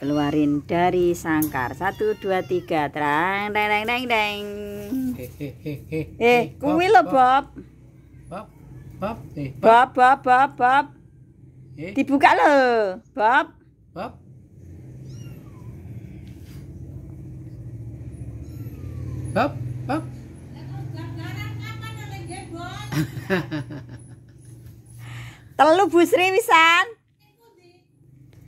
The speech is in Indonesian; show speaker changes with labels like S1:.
S1: keluarin dari sangkar satu dua tiga terang deng deng deng deng eh kuwi lo eh, bob bob bob bob eh?
S2: bob bob bob dibuka lo bob bob bob
S3: bob
S4: telu busri wisan